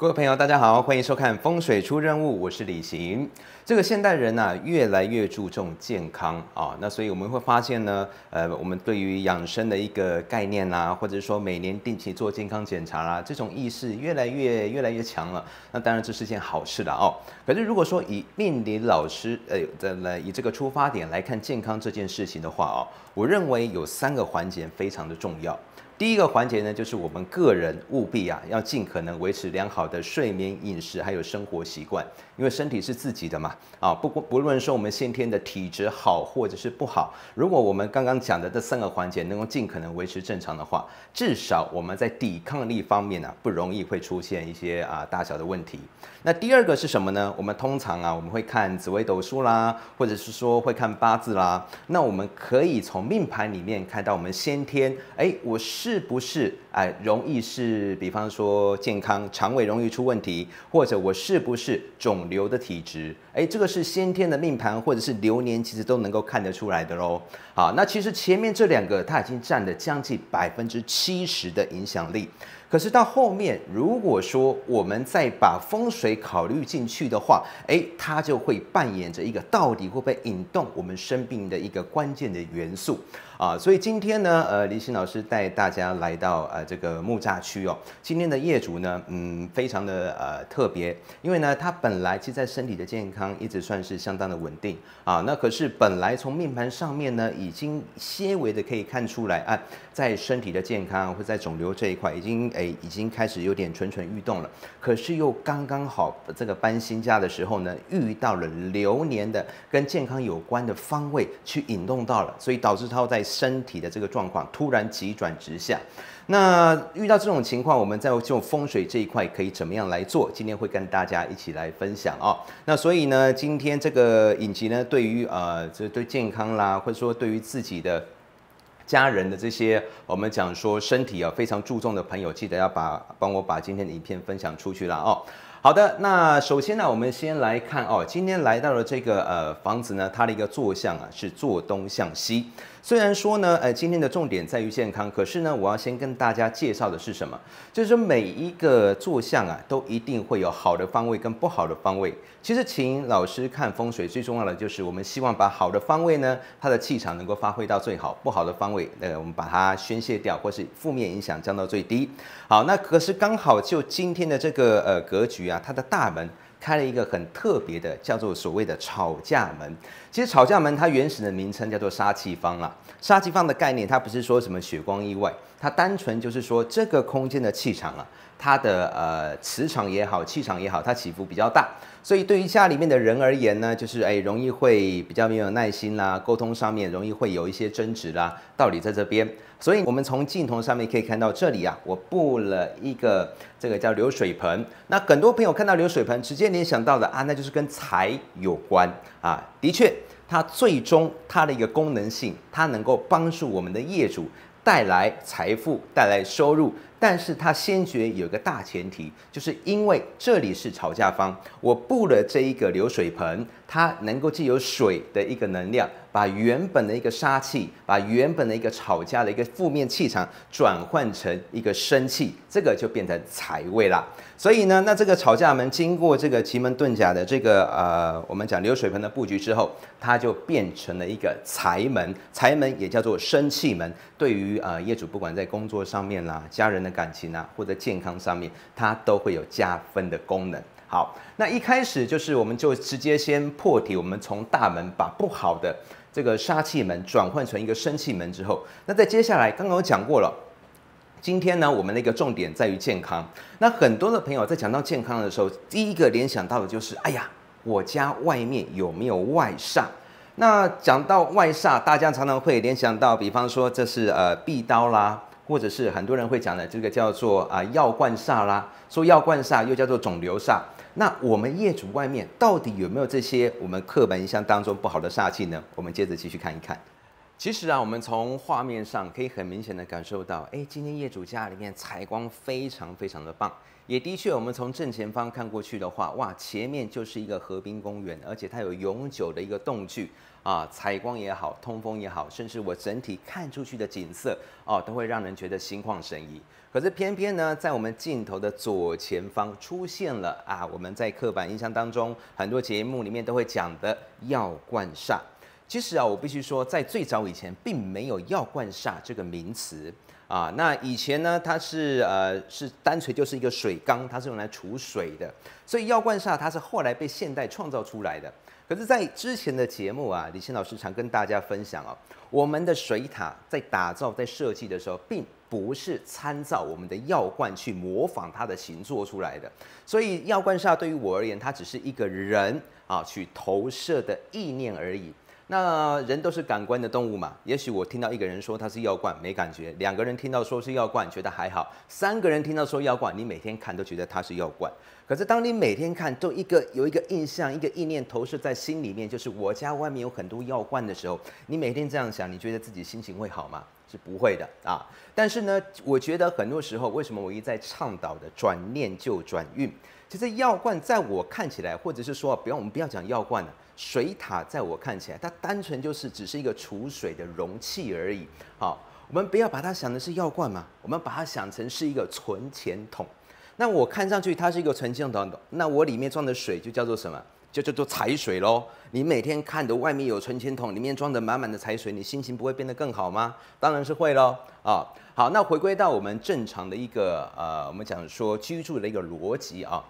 各位朋友，大家好，欢迎收看风水出任务，我是李行。这个现代人呢，越来越注重健康啊，那所以我们会发现呢，呃，我们对于养生的一个概念啦，或者说每年定期做健康检查啦，这种意识越来越越来越强了。那当然这是件好事了哦。可是如果说以命理老师呃的来以这个出发点来看健康这件事情的话哦，我认为有三个环节非常的重要。第一个环节呢，就是我们个人务必啊，要尽可能维持良好的睡眠、饮食还有生活习惯，因为身体是自己的嘛。啊，不过不论说我们先天的体质好或者是不好，如果我们刚刚讲的这三个环节能够尽可能维持正常的话，至少我们在抵抗力方面呢，不容易会出现一些啊大小的问题。那第二个是什么呢？我们通常啊，我们会看紫微斗数啦，或者是说会看八字啦。那我们可以从命盘里面看到我们先天，哎，我是。是不是哎，容易是比方说健康肠胃容易出问题，或者我是不是肿瘤的体质？哎，这个是先天的命盘或者是流年，其实都能够看得出来的喽。好，那其实前面这两个它已经占了将近百分之七十的影响力。可是到后面，如果说我们再把风水考虑进去的话，哎，它就会扮演着一个到底会不会引动我们生病的一个关键的元素。啊，所以今天呢，呃，李欣老师带大家来到呃这个木栅区哦。今天的业主呢，嗯，非常的呃特别，因为呢，他本来其实在身体的健康一直算是相当的稳定啊。那可是本来从面盘上面呢，已经些微的可以看出来啊，在身体的健康或在肿瘤这一块，已经诶已经开始有点蠢蠢欲动了。可是又刚刚好这个搬新家的时候呢，遇到了流年的跟健康有关的方位去引动到了，所以导致他在。身体的这个状况突然急转直下，那遇到这种情况，我们在就风水这一块可以怎么样来做？今天会跟大家一起来分享哦。那所以呢，今天这个影集呢，对于呃，这对健康啦，或者说对于自己的家人的这些，我们讲说身体啊非常注重的朋友，记得要把帮我把今天的影片分享出去啦哦。好的，那首先呢，我们先来看哦，今天来到了这个呃房子呢，它的一个坐向啊是坐东向西。虽然说呢，呃，今天的重点在于健康，可是呢，我要先跟大家介绍的是什么？就是说每一个坐向啊，都一定会有好的方位跟不好的方位。其实请老师看风水最重要的就是，我们希望把好的方位呢，它的气场能够发挥到最好；不好的方位，呃，我们把它宣泄掉，或是负面影响降到最低。好，那可是刚好就今天的这个呃格局啊，它的大门。开了一个很特别的，叫做所谓的吵架门。其实吵架门它原始的名称叫做杀气方啊。杀气方的概念，它不是说什么血光意外，它单纯就是说这个空间的气场啊。它的呃磁场也好，气场也好，它起伏比较大，所以对于家里面的人而言呢，就是哎容易会比较没有耐心啦，沟通上面容易会有一些争执啦，道理在这边。所以我们从镜头上面可以看到，这里啊，我布了一个这个叫流水盆。那很多朋友看到流水盆，直接联想到的啊，那就是跟财有关啊。的确，它最终它的一个功能性，它能够帮助我们的业主带来财富，带来收入。但是他先决有一个大前提，就是因为这里是吵架方，我布了这一个流水盆。它能够借由水的一个能量，把原本的一个杀气，把原本的一个吵架的一个负面气场，转换成一个生气，这个就变成财位了。所以呢，那这个吵架门经过这个奇门遁甲的这个呃，我们讲流水盆的布局之后，它就变成了一个财门，财门也叫做生气门，对于呃业主不管在工作上面啦、家人的感情啊，或者健康上面，它都会有加分的功能。好。那一开始就是，我们就直接先破体，我们从大门把不好的这个杀气门转换成一个生气门之后，那在接下来刚刚有讲过了。今天呢，我们的一个重点在于健康。那很多的朋友在讲到健康的时候，第一个联想到的就是，哎呀，我家外面有没有外煞？那讲到外煞，大家常常会联想到，比方说这是呃壁刀啦，或者是很多人会讲的这个叫做啊药罐煞啦，说药罐煞又叫做肿瘤煞。那我们业主外面到底有没有这些我们刻板印象当中不好的煞气呢？我们接着继续看一看。其实啊，我们从画面上可以很明显的感受到，哎，今天业主家里面采光非常非常的棒，也的确，我们从正前方看过去的话，哇，前面就是一个河滨公园，而且它有永久的一个洞距。啊，采光也好，通风也好，甚至我整体看出去的景色哦，都会让人觉得心旷神怡。可是偏偏呢，在我们镜头的左前方出现了啊，我们在刻板印象当中，很多节目里面都会讲的药罐煞。其实啊，我必须说，在最早以前，并没有药罐煞这个名词啊。那以前呢，它是呃是单纯就是一个水缸，它是用来储水的。所以药罐煞，它是后来被现代创造出来的。可是，在之前的节目啊，李欣老师常跟大家分享哦，我们的水塔在打造、在设计的时候，并不是参照我们的药罐去模仿它的形做出来的。所以，药罐煞对于我而言，它只是一个人啊去投射的意念而已。那人都是感官的动物嘛？也许我听到一个人说他是药罐，没感觉；两个人听到说是药罐，觉得还好；三个人听到说药罐，你每天看都觉得他是药罐。可是当你每天看都一个有一个印象、一个意念投射在心里面，就是我家外面有很多药罐的时候，你每天这样想，你觉得自己心情会好吗？是不会的啊。但是呢，我觉得很多时候为什么我一再倡导的转念就转运，其实药罐在我看起来，或者是说，不要我们不要讲药罐了。水塔在我看起来，它单纯就是只是一个储水的容器而已。好，我们不要把它想的是药罐嘛，我们把它想成是一个存钱桶。那我看上去它是一个存钱桶，那我里面装的水就叫做什么？就叫做财水喽。你每天看着外面有存钱桶，里面装的满满的财水，你心情不会变得更好吗？当然是会喽。啊，好，那回归到我们正常的一个呃，我们讲说居住的一个逻辑啊，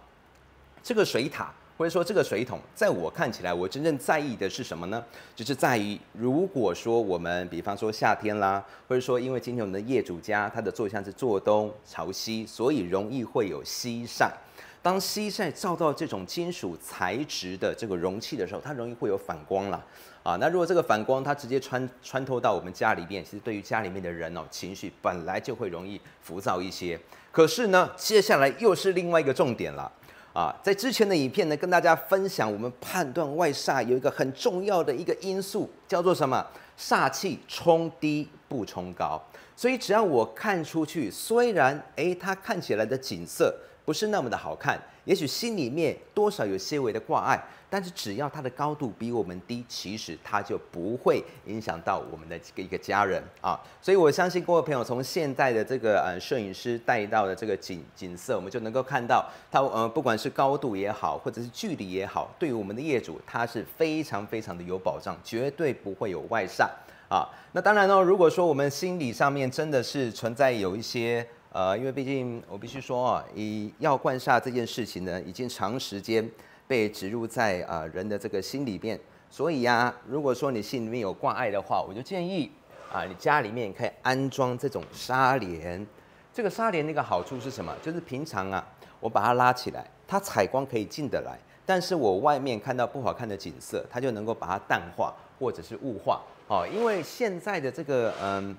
这个水塔。或者说这个水桶，在我看起来，我真正在意的是什么呢？就是在于，如果说我们，比方说夏天啦，或者说因为今天我们的业主家，他的坐向是坐东朝西，所以容易会有西晒。当西晒照到这种金属材质的这个容器的时候，它容易会有反光啦。啊。那如果这个反光，它直接穿穿透到我们家里面，其实对于家里面的人哦，情绪本来就会容易浮躁一些。可是呢，接下来又是另外一个重点了。啊，在之前的影片呢，跟大家分享，我们判断外煞有一个很重要的一个因素，叫做什么？煞气冲低不冲高，所以只要我看出去，虽然诶，它看起来的景色不是那么的好看。也许心里面多少有些微的挂碍，但是只要它的高度比我们低，其实它就不会影响到我们的一个一个家人啊。所以我相信各位朋友从现在的这个呃摄影师带到的这个景景色，我们就能够看到它呃不管是高度也好，或者是距离也好，对于我们的业主它是非常非常的有保障，绝对不会有外煞啊。那当然呢，如果说我们心理上面真的是存在有一些。呃，因为毕竟我必须说啊，以要灌下这件事情呢，已经长时间被植入在啊人的这个心里面，所以呀，如果说你心里面有挂碍的话，我就建议啊，你家里面可以安装这种纱帘。这个纱帘那个好处是什么？就是平常啊，我把它拉起来，它采光可以进得来，但是我外面看到不好看的景色，它就能够把它淡化或者是雾化哦，因为现在的这个嗯。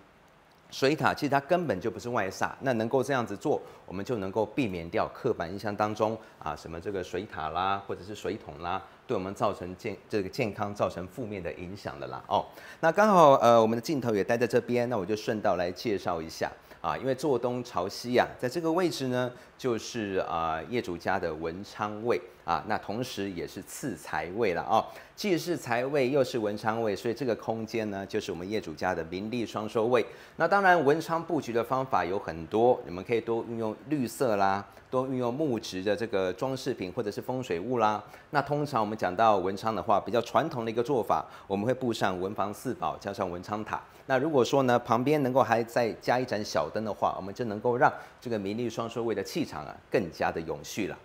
水塔其实它根本就不是外煞，那能够这样子做，我们就能够避免掉刻板印象当中啊什么这个水塔啦，或者是水桶啦，对我们造成健这个健康造成负面的影响的啦哦。那刚好呃我们的镜头也待在这边，那我就顺道来介绍一下啊，因为坐东朝西呀，在这个位置呢，就是啊业主家的文昌位。啊，那同时也是次财位了哦，既是财位又是文昌位，所以这个空间呢，就是我们业主家的名利双收位。那当然，文昌布局的方法有很多，你们可以多运用绿色啦，多运用木质的这个装饰品或者是风水物啦。那通常我们讲到文昌的话，比较传统的一个做法，我们会布上文房四宝，加上文昌塔。那如果说呢，旁边能够还再加一盏小灯的话，我们就能够让这个名利双收位的气场啊，更加的永续了。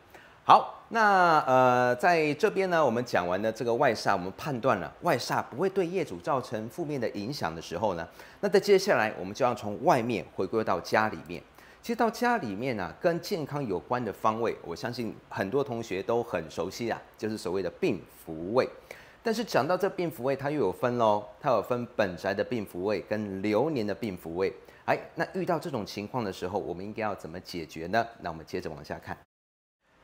好，那呃，在这边呢，我们讲完了这个外煞，我们判断了外煞不会对业主造成负面的影响的时候呢，那在接下来我们就要从外面回归到家里面。其实到家里面呢，跟健康有关的方位，我相信很多同学都很熟悉啦，就是所谓的病符位。但是讲到这病符位，它又有分喽，它有分本宅的病符位跟流年的病符位。哎，那遇到这种情况的时候，我们应该要怎么解决呢？那我们接着往下看。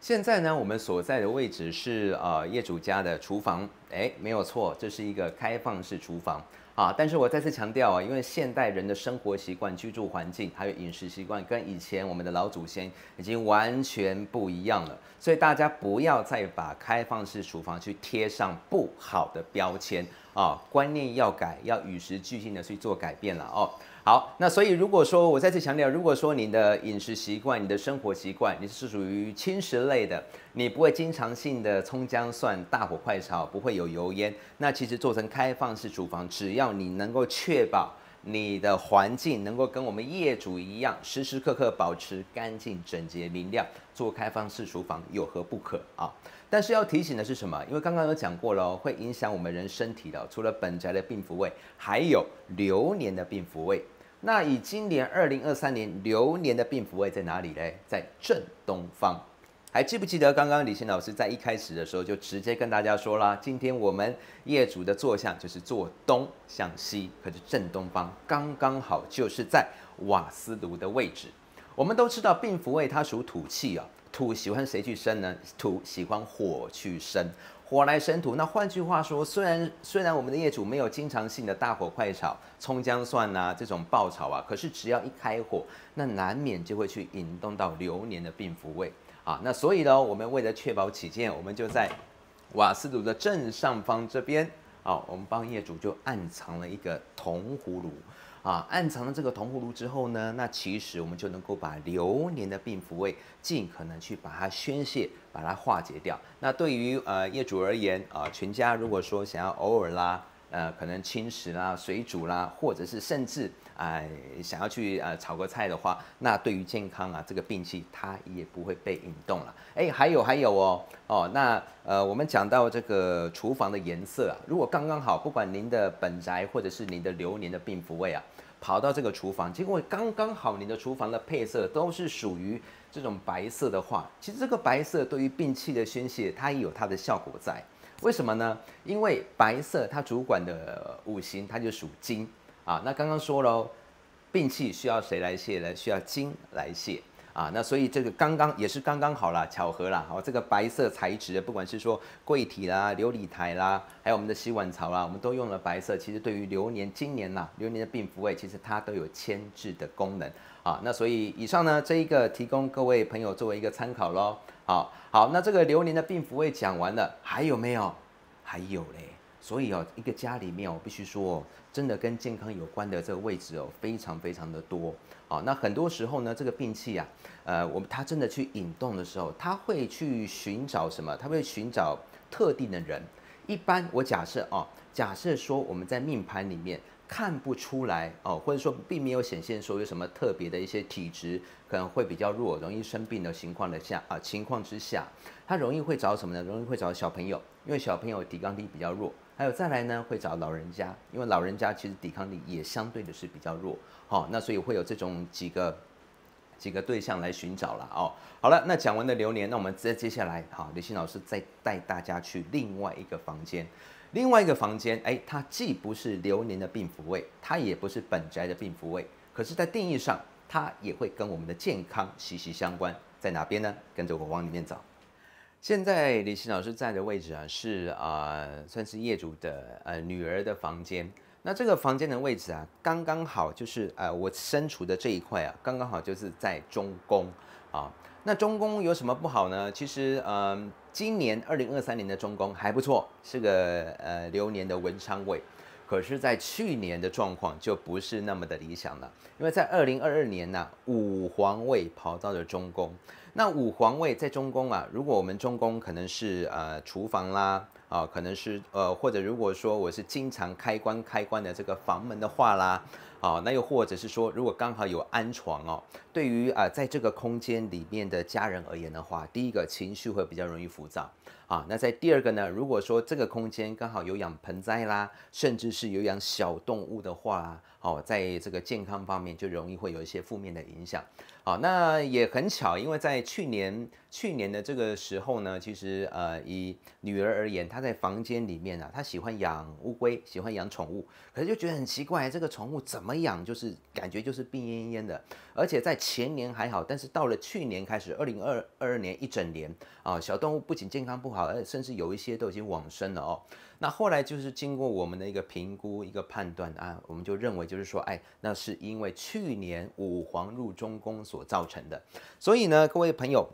现在呢，我们所在的位置是呃业主家的厨房，哎，没有错，这是一个开放式厨房啊。但是我再次强调啊，因为现代人的生活习惯、居住环境还有饮食习惯，跟以前我们的老祖先已经完全不一样了，所以大家不要再把开放式厨房去贴上不好的标签啊，观念要改，要与时俱进的去做改变了哦。好，那所以如果说我再次强调，如果说你的饮食习惯、你的生活习惯，你是属于轻食类的，你不会经常性的葱姜蒜大火快炒，不会有油烟，那其实做成开放式厨房，只要你能够确保你的环境能够跟我们业主一样，时时刻刻保持干净、整洁、明亮，做开放式厨房有何不可啊？但是要提醒的是什么？因为刚刚有讲过了，会影响我们人身体的，除了本宅的病符位，还有流年的病符位。那以今年二零二三年流年的病符位在哪里嘞？在正东方，还记不记得刚刚李欣老师在一开始的时候就直接跟大家说了，今天我们业主的坐向就是坐东向西，可是正东方刚刚好就是在瓦斯炉的位置。我们都知道病符位它属土气啊，土喜欢谁去生呢？土喜欢火去生。火来生土，那换句话说，虽然虽然我们的业主没有经常性的大火快炒、葱姜蒜呐这种爆炒啊，可是只要一开火，那难免就会去引动到流年的病符味啊。那所以呢，我们为了确保起见，我们就在瓦斯炉的正上方这边啊，我们帮业主就暗藏了一个铜葫芦。啊，暗藏了这个铜葫芦之后呢，那其实我们就能够把流年的病福位尽可能去把它宣泄，把它化解掉。那对于呃业主而言啊，全家如果说想要偶尔啦。呃，可能清食啦、水煮啦，或者是甚至啊，想要去呃炒个菜的话，那对于健康啊，这个病气它也不会被引动了。哎，还有还有哦，哦，那呃，我们讲到这个厨房的颜色啊，如果刚刚好，不管您的本宅或者是您的流年的病符位啊，跑到这个厨房，结果刚刚好，您的厨房的配色都是属于这种白色的话，其实这个白色对于病气的宣泄，它也有它的效果在。为什么呢？因为白色它主管的五行，它就属金啊。那刚刚说了，病气需要谁来泄呢？需要金来泄。啊，那所以这个刚刚也是刚刚好了，巧合啦。好，这个白色材质，不管是说柜体啦、琉璃台啦，还有我们的洗碗槽啦，我们都用了白色。其实对于流年今年啦，流年的病福位，其实它都有牵制的功能。啊，那所以以上呢，这一个提供各位朋友作为一个参考喽。好，好，那这个流年的病福位讲完了，还有没有？还有嘞。所以哦，一个家里面我必须说真的跟健康有关的这个位置哦，非常非常的多哦，那很多时候呢，这个病气啊，呃，我们他真的去引动的时候，他会去寻找什么？他会寻找特定的人。一般我假设哦，假设说我们在命盘里面看不出来哦，或者说并没有显现说有什么特别的一些体质可能会比较弱、容易生病的情况的下啊，情况之下，他容易会找什么呢？容易会找小朋友，因为小朋友抵抗力比较弱。还有再来呢，会找老人家，因为老人家其实抵抗力也相对的是比较弱，好，那所以会有这种几个几个对象来寻找了哦。好了，那讲完的流年，那我们再接下来，好，李欣老师再带大家去另外一个房间，另外一个房间，哎，它既不是流年的病符位，它也不是本宅的病符位，可是，在定义上，它也会跟我们的健康息息相关，在哪边呢？跟着我往里面走。现在李琦老师在的位置啊，是啊，算是业主的呃女儿的房间。那这个房间的位置啊，刚刚好就是呃我身处的这一块啊，刚刚好就是在中宫啊。那中宫有什么不好呢？其实呃，今年二零二三年的中宫还不错，是个呃流年的文昌位。可是，在去年的状况就不是那么的理想了，因为在二零二二年呢，五皇位跑到的中宫。那五皇位在中宫啊，如果我们中宫可能是呃厨房啦，啊，可能是呃或者如果说我是经常开关开关的这个房门的话啦。好，那又或者是说，如果刚好有安床哦，对于啊在这个空间里面的家人而言的话，第一个情绪会比较容易浮躁啊。那在第二个呢，如果说这个空间刚好有养盆栽啦，甚至是有养小动物的话啊，哦，在这个健康方面就容易会有一些负面的影响。好，那也很巧，因为在去年去年的这个时候呢，其实呃以女儿而言，她在房间里面啊，她喜欢养乌龟，喜欢养宠物，可是就觉得很奇怪，这个宠物怎么？么养，就是感觉就是病恹恹的，而且在前年还好，但是到了去年开始，二零二二年一整年啊，小动物不仅健康不好，而且甚至有一些都已经往生了哦。那后来就是经过我们的一个评估、一个判断啊，我们就认为就是说，哎，那是因为去年五黄入中宫所造成的。所以呢，各位朋友，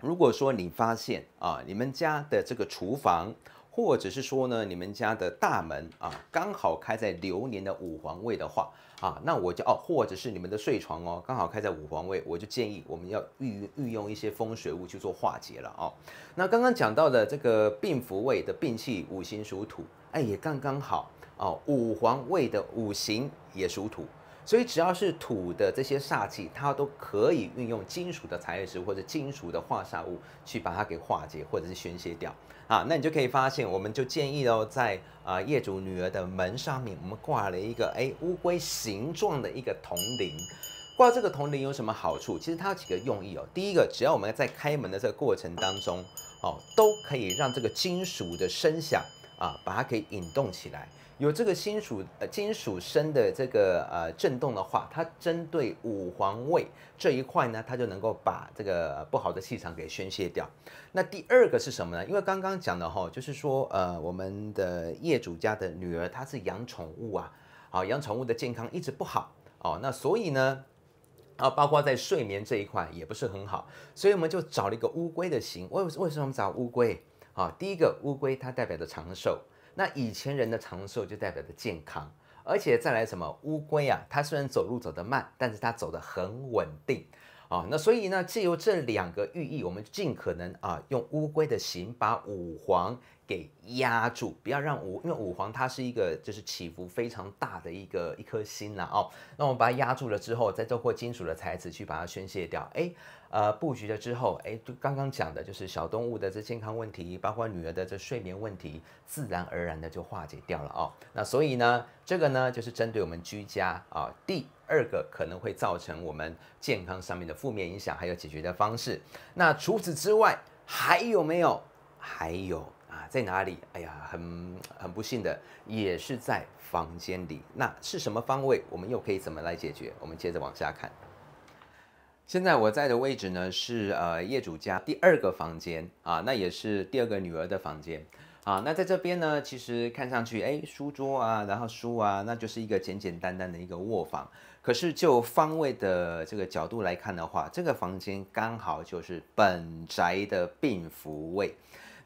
如果说你发现啊，你们家的这个厨房，或者是说呢，你们家的大门啊，刚好开在流年的五环位的话啊，那我就哦，或者是你们的睡床哦，刚好开在五环位，我就建议我们要预预用一些风水物去做化解了哦。那刚刚讲到的这个病符位的病气五行属土，哎，也刚刚好哦。五环位的五行也属土。所以只要是土的这些煞气，它都可以运用金属的材质或者金属的化煞物去把它给化解或者是宣泄掉啊。那你就可以发现，我们就建议哦，在啊业主女儿的门上面，我们挂了一个哎乌龟形状的一个铜铃。挂这个铜铃有什么好处？其实它有几个用意哦。第一个，只要我们在开门的这个过程当中哦，都可以让这个金属的声响啊，把它给引动起来。有这个金属呃金属声的这个呃震动的话，它针对五黄位这一块呢，它就能够把这个不好的气场给宣泄掉。那第二个是什么呢？因为刚刚讲的哈，就是说呃我们的业主家的女儿她是养宠物啊，啊养宠物的健康一直不好哦，那所以呢啊包括在睡眠这一块也不是很好，所以我们就找了一个乌龟的形。为为什么找乌龟？啊，第一个乌龟它代表着长寿。那以前人的长寿就代表着健康，而且再来什么乌龟啊，它虽然走路走得慢，但是它走得很稳定啊。那所以呢，借由这两个寓意，我们尽可能啊用乌龟的形把五黄。给压住，不要让五，因为五黄它是一个就是起伏非常大的一个一颗星了哦。那我们把它压住了之后，在这块金属的材质去把它宣泄掉。哎，呃，布局了之后，哎，就刚刚讲的就是小动物的这健康问题，包括女儿的这睡眠问题，自然而然的就化解掉了哦。那所以呢，这个呢就是针对我们居家啊，第二个可能会造成我们健康上面的负面影响，还有解决的方式。那除此之外还有没有？还有。在哪里？哎呀，很很不幸的，也是在房间里。那是什么方位？我们又可以怎么来解决？我们接着往下看。现在我在的位置呢，是呃业主家第二个房间啊，那也是第二个女儿的房间啊。那在这边呢，其实看上去哎，书桌啊，然后书啊，那就是一个简简单单的一个卧房。可是就方位的这个角度来看的话，这个房间刚好就是本宅的病服位。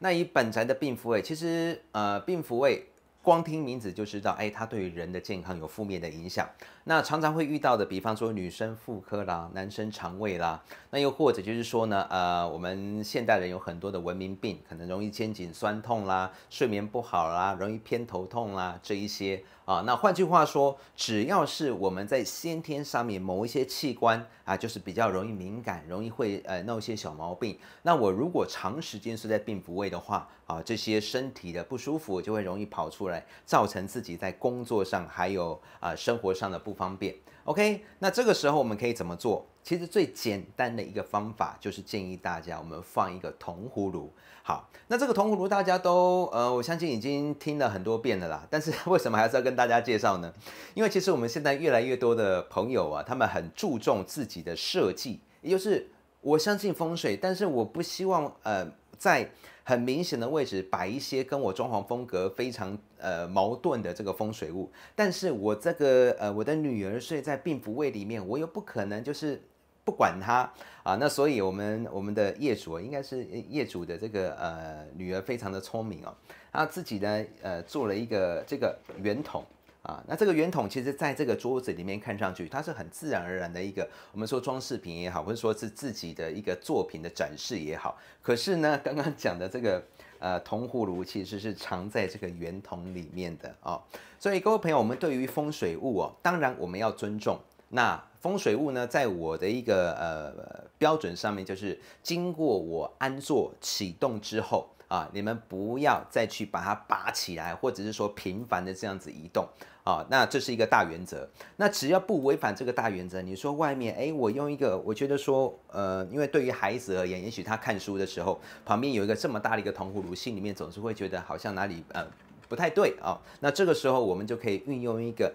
那以本宅的病符位，其实呃，病符位光听名字就知道，哎，它对于人的健康有负面的影响。那常常会遇到的，比方说女生妇科啦，男生肠胃啦，那又或者就是说呢，呃，我们现代人有很多的文明病，可能容易肩颈酸痛啦，睡眠不好啦，容易偏头痛啦，这一些啊。那换句话说，只要是我们在先天上面某一些器官啊，就是比较容易敏感，容易会呃闹一些小毛病。那我如果长时间睡在病服位的话啊，这些身体的不舒服就会容易跑出来，造成自己在工作上还有啊生活上的不。方便，OK，那这个时候我们可以怎么做？其实最简单的一个方法就是建议大家，我们放一个铜葫芦。好，那这个铜葫芦大家都呃，我相信已经听了很多遍了啦。但是 为什么还是要跟大家介绍呢？因为其实我们现在越来越多的朋友啊，他们很注重自己的设计，也就是我相信风水，但是我不希望呃在。很明显的位置摆一些跟我装潢风格非常呃矛盾的这个风水物，但是我这个呃我的女儿睡在病扶位里面，我又不可能就是不管她啊，那所以我们我们的业主应该是业主的这个呃女儿非常的聪明哦，她自己呢呃做了一个这个圆筒。啊，那这个圆筒其实，在这个桌子里面看上去，它是很自然而然的一个，我们说装饰品也好，或者说是自己的一个作品的展示也好。可是呢，刚刚讲的这个呃铜葫芦其实是藏在这个圆筒里面的哦。所以各位朋友，我们对于风水物哦，当然我们要尊重。那风水物呢，在我的一个呃标准上面，就是经过我安坐启动之后。啊，你们不要再去把它拔起来，或者是说频繁的这样子移动啊。那这是一个大原则。那只要不违反这个大原则，你说外面哎，我用一个，我觉得说，呃，因为对于孩子而言，也许他看书的时候旁边有一个这么大的一个铜葫芦，心里面总是会觉得好像哪里呃不太对啊。那这个时候我们就可以运用一个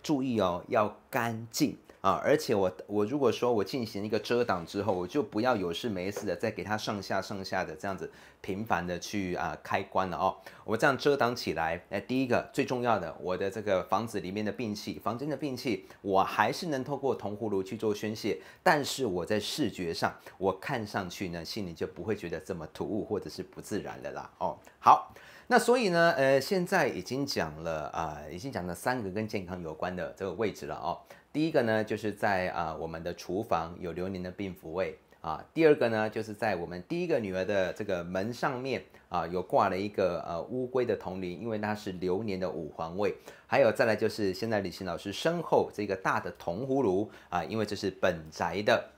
注意哦，要干净。啊，而且我我如果说我进行一个遮挡之后，我就不要有事没事的再给它上下上下的这样子频繁的去啊开关了哦。我这样遮挡起来，哎，第一个最重要的，我的这个房子里面的病气，房间的病气，我还是能透过铜葫芦去做宣泄，但是我在视觉上，我看上去呢，心里就不会觉得这么突兀或者是不自然了啦。哦，好，那所以呢，呃，现在已经讲了啊，已经讲了三个跟健康有关的这个位置了哦。第一个呢，就是在啊我们的厨房有流年的病符位啊。第二个呢，就是在我们第一个女儿的这个门上面啊，有挂了一个呃乌龟的铜铃，因为它是流年的五环位。还有再来就是现在李欣老师身后这个大的铜葫芦啊，因为这是本宅的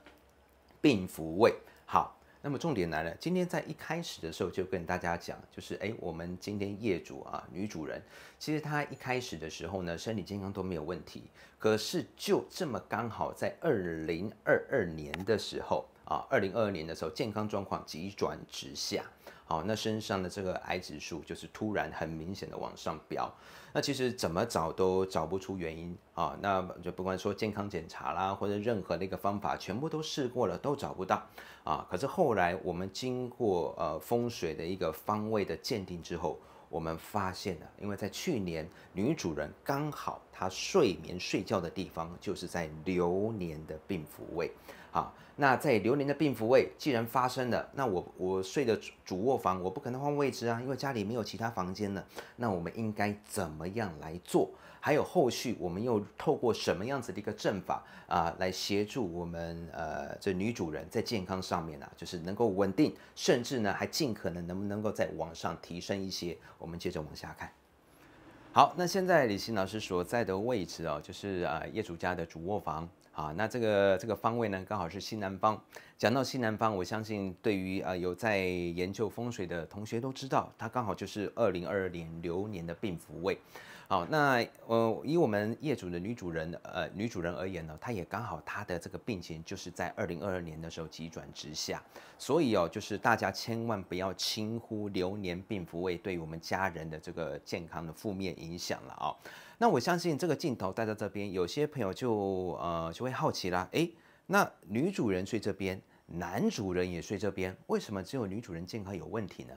病符位。好。那么重点来了，今天在一开始的时候就跟大家讲，就是哎，我们今天业主啊，女主人，其实她一开始的时候呢，身体健康都没有问题，可是就这么刚好在二零二二年的时候啊，二零二二年的时候，健康状况急转直下。好，那身上的这个癌指数就是突然很明显的往上飙，那其实怎么找都找不出原因啊，那就不管说健康检查啦，或者任何的一个方法，全部都试过了都找不到啊。可是后来我们经过呃风水的一个方位的鉴定之后，我们发现了，因为在去年女主人刚好她睡眠睡觉的地方就是在流年的病符位。好，那在流年的病符位既然发生了，那我我睡的主卧房我不可能换位置啊，因为家里没有其他房间了。那我们应该怎么样来做？还有后续我们又透过什么样子的一个阵法啊，来协助我们呃这女主人在健康上面呢，就是能够稳定，甚至呢还尽可能能不能够再往上提升一些？我们接着往下看。好，那现在李欣老师所在的位置哦，就是呃业主家的主卧房。啊，那这个这个方位呢，刚好是西南方。讲到西南方，我相信对于呃有在研究风水的同学都知道，它刚好就是二零二二年流年的病符位。好，那呃，以我们业主的女主人，呃，女主人而言呢，她也刚好她的这个病情就是在二零二二年的时候急转直下，所以哦，就是大家千万不要轻忽流年病福位对于我们家人的这个健康的负面影响了啊。那我相信这个镜头带在这边，有些朋友就呃就会好奇啦，哎，那女主人睡这边，男主人也睡这边，为什么只有女主人健康有问题呢？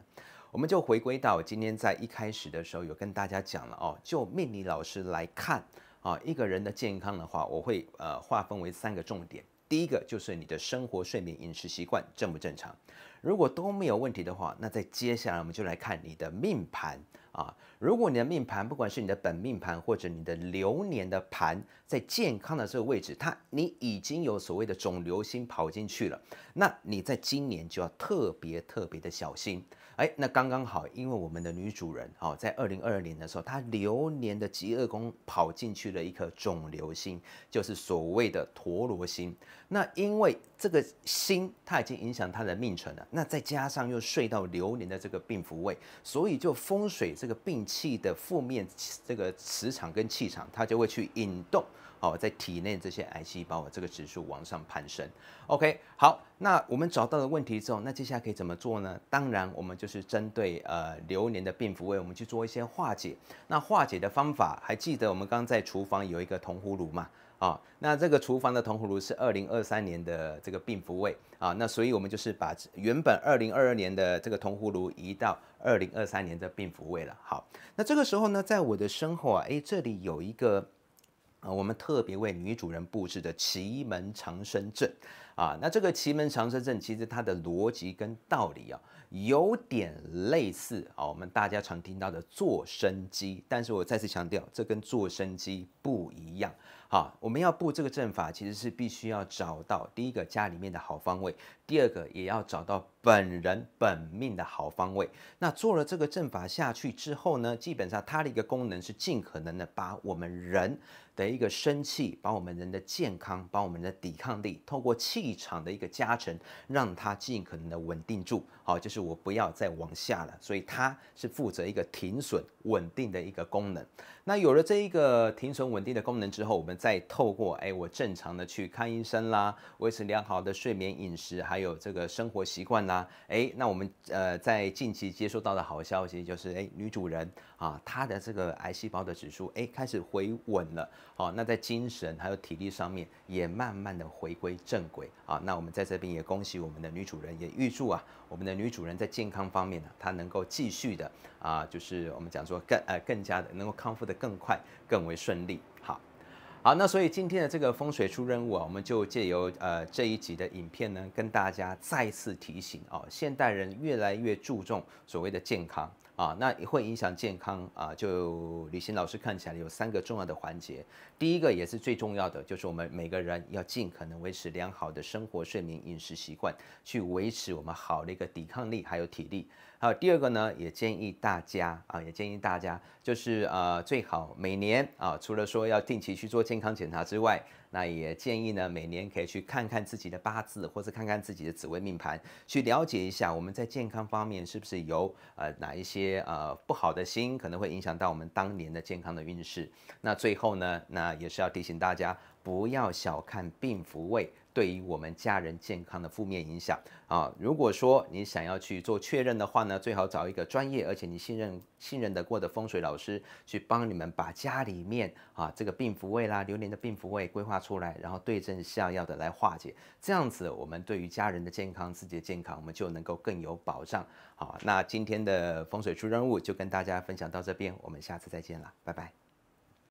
我们就回归到今天在一开始的时候有跟大家讲了哦，就命理老师来看啊，一个人的健康的话，我会呃划分为三个重点。第一个就是你的生活、睡眠、饮食习惯正不正常。如果都没有问题的话，那在接下来我们就来看你的命盘啊。如果你的命盘，不管是你的本命盘或者你的流年的盘，在健康的这个位置，它你已经有所谓的肿瘤星跑进去了，那你在今年就要特别特别的小心。哎，那刚刚好，因为我们的女主人哦，在二零二二年的时候，她流年的极恶宫跑进去了一颗肿瘤星，就是所谓的陀罗星。那因为这个星，它已经影响她的命程了。那再加上又睡到流年的这个病符位，所以就风水这个病气的负面这个磁场跟气场，它就会去引动。好，在体内这些癌细胞，啊，这个指数往上攀升。OK，好，那我们找到了问题之后，那接下来可以怎么做呢？当然，我们就是针对呃流年的病符位，我们去做一些化解。那化解的方法，还记得我们刚刚在厨房有一个铜葫芦嘛？啊，那这个厨房的铜葫芦是二零二三年的这个病符位啊，那所以我们就是把原本二零二二年的这个铜葫芦移到二零二三年的病符位了。好，那这个时候呢，在我的身后啊，诶，这里有一个。我们特别为女主人布置的奇门长生阵，啊，那这个奇门长生阵其实它的逻辑跟道理啊有点类似啊，我们大家常听到的坐生机，但是我再次强调，这跟坐生机不一样好，我们要布这个阵法，其实是必须要找到第一个家里面的好方位，第二个也要找到本人本命的好方位。那做了这个阵法下去之后呢，基本上它的一个功能是尽可能的把我们人。的一个生气，把我们人的健康，把我们的抵抗力，透过气场的一个加成，让它尽可能的稳定住。好，就是我不要再往下了。所以它是负责一个停损、稳定的一个功能。那有了这一个停存稳定的功能之后，我们再透过哎，我正常的去看医生啦，维持良好的睡眠、饮食，还有这个生活习惯啦，哎，那我们呃在近期接收到的好消息就是，哎，女主人啊，她的这个癌细胞的指数哎开始回稳了，好，那在精神还有体力上面也慢慢的回归正轨啊，那我们在这边也恭喜我们的女主人，也预祝啊我们的女主人在健康方面呢，她能够继续的。啊，就是我们讲说更呃更加的能够康复的更快，更为顺利。好，好，那所以今天的这个风水出任务啊，我们就借由呃这一集的影片呢，跟大家再次提醒啊，现代人越来越注重所谓的健康啊，那也会影响健康啊。就李欣老师看起来有三个重要的环节，第一个也是最重要的，就是我们每个人要尽可能维持良好的生活、睡眠、饮食习惯，去维持我们好的一个抵抗力还有体力。还有第二个呢，也建议大家啊，也建议大家就是呃，最好每年啊，除了说要定期去做健康检查之外，那也建议呢，每年可以去看看自己的八字或是看看自己的紫微命盘，去了解一下我们在健康方面是不是有呃哪一些呃不好的心，可能会影响到我们当年的健康的运势。那最后呢，那也是要提醒大家，不要小看病符位。对于我们家人健康的负面影响啊，如果说你想要去做确认的话呢，最好找一个专业而且你信任、信任得过的风水老师去帮你们把家里面啊这个病符位啦、流年的病符位规划出来，然后对症下药的来化解，这样子我们对于家人的健康、自己的健康，我们就能够更有保障。好，那今天的风水出任务就跟大家分享到这边，我们下次再见了，拜拜。